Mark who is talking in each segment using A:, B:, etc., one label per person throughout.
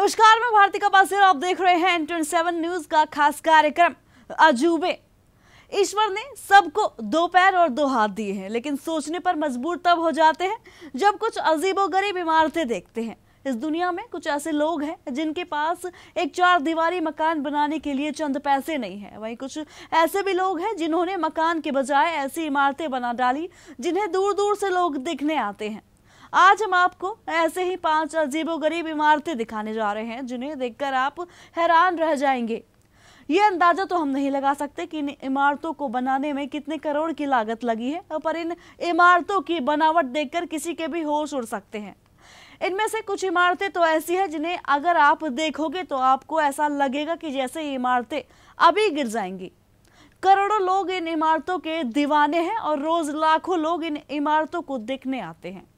A: नमस्कार मैं भारती का पास आप देख रहे हैं एन सेवन न्यूज का खास कार्यक्रम अजूबे ईश्वर ने सबको दो पैर और दो हाथ दिए हैं लेकिन सोचने पर मजबूर तब हो जाते हैं जब कुछ अजीबोगरीब इमारतें देखते हैं इस दुनिया में कुछ ऐसे लोग हैं जिनके पास एक चार दीवारी मकान बनाने के लिए चंद पैसे नहीं है वहीं कुछ ऐसे भी लोग हैं जिन्होंने मकान के बजाय ऐसी इमारतें बना डाली जिन्हें दूर दूर से लोग देखने आते हैं आज हम आपको ऐसे ही पांच अजीबोगरीब इमारतें दिखाने जा रहे हैं जिन्हें देखकर आप हैरान रह जाएंगे ये अंदाजा तो हम नहीं लगा सकते कि इन इमारतों को बनाने में कितने करोड़ की लागत लगी है पर इन इमारतों की बनावट देखकर किसी के भी होश उड़ सकते हैं इनमें से कुछ इमारतें तो ऐसी हैं जिन्हें अगर आप देखोगे तो आपको ऐसा लगेगा कि जैसे ये इमारतें अभी गिर जाएंगी करोड़ों लोग इन इमारतों के दीवाने हैं और रोज लाखों लोग इन इमारतों को देखने आते हैं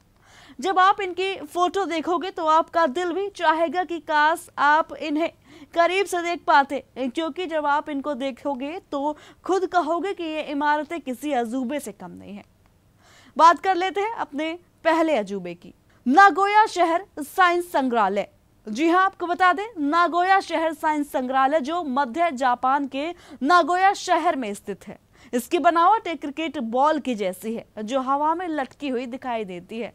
A: जब आप इनकी फोटो देखोगे तो आपका दिल भी चाहेगा कि काश आप इन्हें करीब से देख पाते क्योंकि जब आप इनको देखोगे तो खुद कहोगे कि ये इमारतें किसी अजूबे से कम नहीं है बात कर लेते हैं अपने पहले अजूबे की नागोया शहर साइंस संग्रहालय जी हाँ आपको बता दें नागोया शहर साइंस संग्रहालय जो मध्य जापान के नागोया शहर में स्थित है इसकी बनावट एक क्रिकेट बॉल की जैसी है जो हवा में लटकी हुई दिखाई देती है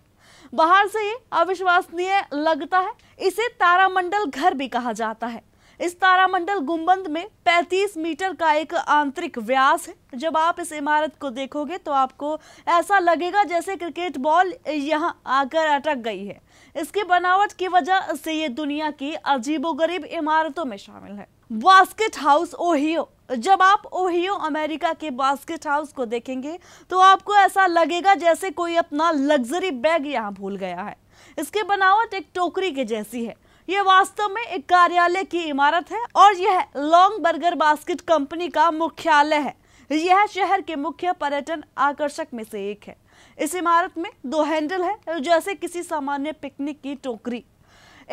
A: बाहर से ये अविश्वसनीय लगता है इसे तारामंडल घर भी कहा जाता है इस तारामंडल गुंबद में 35 मीटर का एक आंतरिक व्यास है जब आप इस इमारत को देखोगे तो आपको ऐसा लगेगा जैसे क्रिकेट बॉल यहाँ आकर अटक गई है इसकी बनावट की वजह से ये दुनिया की अजीबोगरीब इमारतों में शामिल है बास्केट हाउस ओहियो जब आप ओहियो अमेरिका के बास्केट हाउस को देखेंगे तो आपको ऐसा लगेगा जैसे कोई अपना लग्जरी बैग यहाँ भूल गया है इसकी बनावट एक टोकरी के जैसी है ये वास्तव में एक कार्यालय की इमारत है और यह लॉन्ग बर्गर बास्केट कंपनी का मुख्यालय है यह शहर के मुख्य पर्यटन आकर्षक में से एक है इस इमारत में दो हैंडल है जैसे किसी सामान्य पिकनिक की टोकरी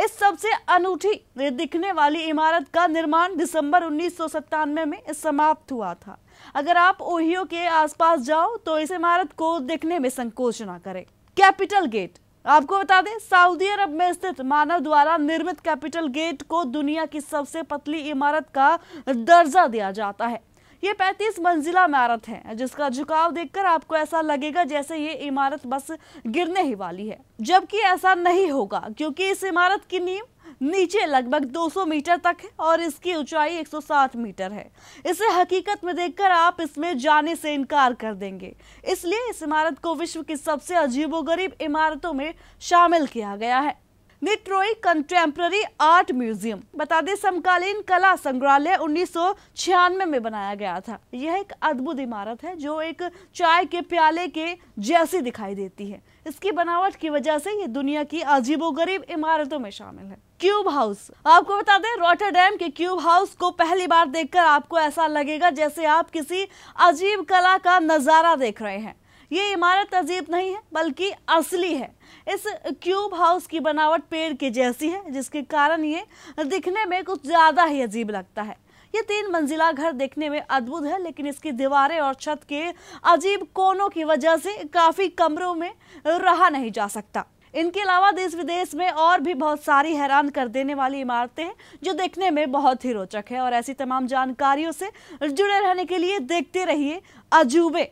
A: इस सबसे अनूठी दिखने वाली इमारत का निर्माण दिसंबर उन्नीस में समाप्त हुआ था अगर आप ओहियो के आसपास जाओ तो इस इमारत को देखने में संकोच ना करें कैपिटल गेट आपको बता दें सऊदी अरब में स्थित मानव द्वारा निर्मित कैपिटल गेट को दुनिया की सबसे पतली इमारत का दर्जा दिया जाता है ये 35 मंजिला इमारत है जिसका झुकाव देखकर आपको ऐसा लगेगा जैसे ये इमारत बस गिरने ही वाली है जबकि ऐसा नहीं होगा क्योंकि इस इमारत की नींव नीचे लगभग 200 मीटर तक है और इसकी ऊंचाई 160 मीटर है इसे हकीकत में देखकर आप इसमें जाने से इनकार कर देंगे इसलिए इस इमारत को विश्व की सबसे अजीबोगरीब इमारतों में शामिल किया गया है मिट्रोई कंटेम्प्ररी आर्ट म्यूजियम बता दें समकालीन कला संग्रहालय उन्नीस में बनाया गया था यह एक अद्भुत इमारत है जो एक चाय के प्याले के जैसी दिखाई देती है इसकी बनावट की वजह से ये दुनिया की अजीबोगरीब इमारतों में शामिल है क्यूब हाउस आपको बता दें डैम के क्यूब हाउस को पहली बार देखकर आपको ऐसा लगेगा जैसे आप किसी अजीब कला का नजारा देख रहे हैं ये इमारत अजीब नहीं है बल्कि असली है इस क्यूब हाउस की बनावट पेड़ के जैसी है जिसके कारण ये दिखने में कुछ ज़्यादा ही अजीब लगता है ये तीन मंजिला घर देखने में अद्भुत है लेकिन इसकी दीवारें और छत के अजीब कोनों की वजह से काफ़ी कमरों में रहा नहीं जा सकता इनके अलावा देश विदेश में और भी बहुत सारी हैरान कर देने वाली इमारतें हैं जो देखने में बहुत ही रोचक है और ऐसी तमाम जानकारियों से जुड़े रहने के लिए देखते रहिए अजूबे